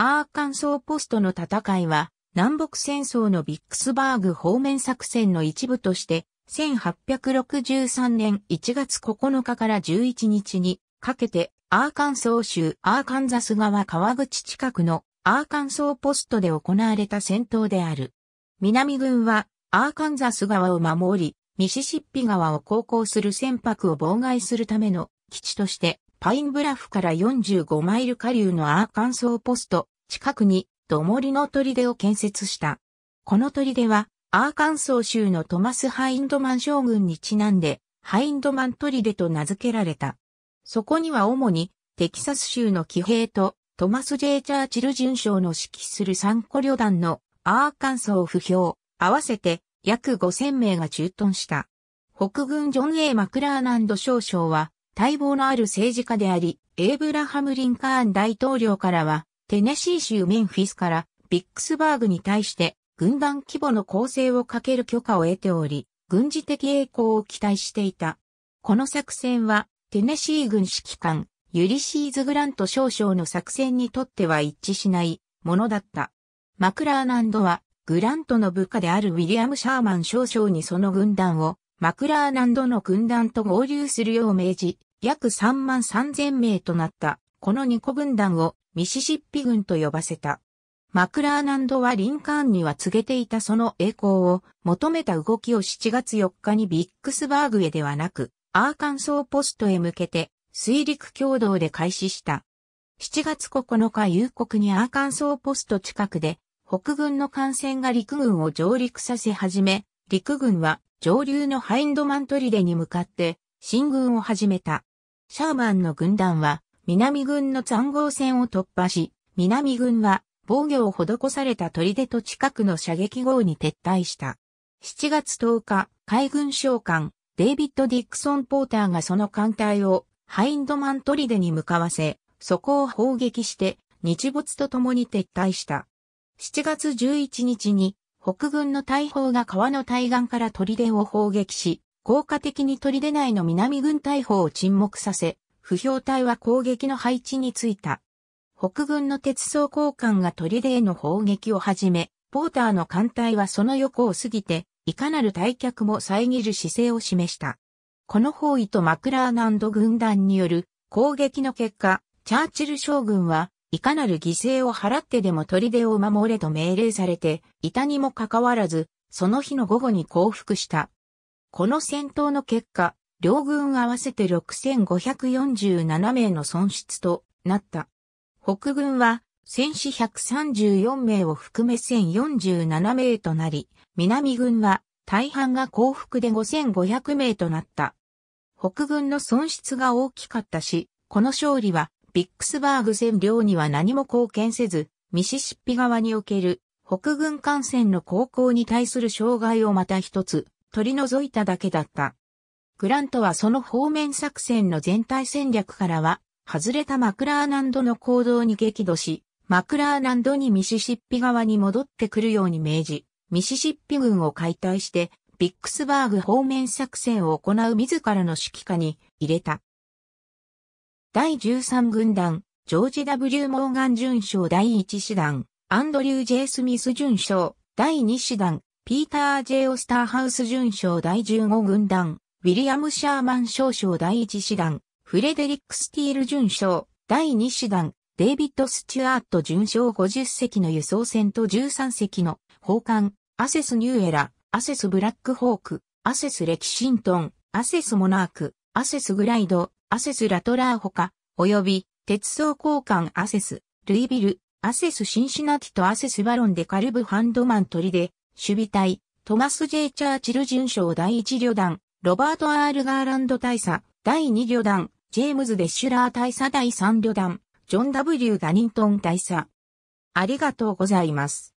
アーカンソーポストの戦いは、南北戦争のビックスバーグ方面作戦の一部として、1863年1月9日から11日にかけて、アーカンソー州アーカンザス川川口近くのアーカンソーポストで行われた戦闘である。南軍はアーカンザス川を守り、ミシシッピ川を航行する船舶を妨害するための基地としてパインブラフから45マイル下流のアーカンソーポスト、近くに、土もりの砦を建設した。この砦は、アーカンソー州のトマス・ハインドマン将軍にちなんで、ハインドマン砦と名付けられた。そこには主に、テキサス州の騎兵と、トマス・ジェイ・チャーチル巡将の指揮する三個旅団の、アーカンソー不評、合わせて、約5000名が駐屯した。北軍ジョン・エ A・ マクラーナンド少将は、待望のある政治家であり、エイブラハム・リンカーン大統領からは、テネシー州メンフィスからビックスバーグに対して軍団規模の構成をかける許可を得ており、軍事的栄光を期待していた。この作戦は、テネシー軍指揮官、ユリシーズ・グラント少将の作戦にとっては一致しないものだった。マクラーナンドは、グラントの部下であるウィリアム・シャーマン少将にその軍団を、マクラーナンドの軍団と合流するよう命じ、約3万3000名となったこの2個分団をミシシッピ軍と呼ばせた。マクラーナンドはリンカーンには告げていたその栄光を求めた動きを7月4日にビックスバーグへではなくアーカンソーポストへ向けて水陸共同で開始した。7月9日夕刻にアーカンソーポスト近くで北軍の艦船が陸軍を上陸させ始め、陸軍は上流のハインドマントリデに向かって進軍を始めた。シャーマンの軍団は南軍の残壕戦を突破し、南軍は防御を施された砦と近くの射撃壕に撤退した。7月10日、海軍将官、デイビッド・ディクソン・ポーターがその艦隊をハインドマン砦に向かわせ、そこを砲撃して日没と共に撤退した。7月11日に北軍の大砲が川の対岸から砦を砲撃し、効果的に取り出ないの南軍大砲を沈黙させ、不評隊は攻撃の配置についた。北軍の鉄装交換が砦への砲撃を始め、ポーターの艦隊はその横を過ぎて、いかなる退却も遮る姿勢を示した。この包囲とマクラーナンド軍団による攻撃の結果、チャーチル将軍はいかなる犠牲を払ってでも砦を守れと命令されて、いたにもかかわらず、その日の午後に降伏した。この戦闘の結果、両軍合わせて6547名の損失となった。北軍は戦士134名を含め1047名となり、南軍は大半が降伏で5500名となった。北軍の損失が大きかったし、この勝利はビックスバーグ占領には何も貢献せず、ミシシッピ側における北軍艦船の航行に対する障害をまた一つ取り除いただけだった。グラントはその方面作戦の全体戦略からは、外れたマクラーナンドの行動に激怒し、マクラーナンドにミシシッピ側に戻ってくるように命じ、ミシシッピ軍を解体して、ビックスバーグ方面作戦を行う自らの指揮下に入れた。第13軍団、ジョージ・ W・ モーガン准将第1師団、アンドリュー・ジェイスミス准将、第2師団、ピーター・ジェイ・オスターハウス準将第15軍団、ウィリアム・シャーマン少将第1師団、フレデリック・スティール準将、第2師団、デイビッド・スチュアート準将50隻の輸送船と13隻の砲艦、アセス・ニューエラ、アセス・ブラック・ホーク、アセス・レキシントン、アセス・モナーク、アセス・グライド、アセス・ラトラーほか、及び、鉄装交換アセス、ルイビル、アセス・シンシナティとアセス・バロンでカルブ・ハンドマン鳥で、守備隊、トマス・ジェイチャーチル準将第1旅団、ロバート・アール・ガーランド大佐、第2旅団、ジェームズ・デッシュラー大佐第3旅団、ジョン・ W・ ガニントン大佐。ありがとうございます。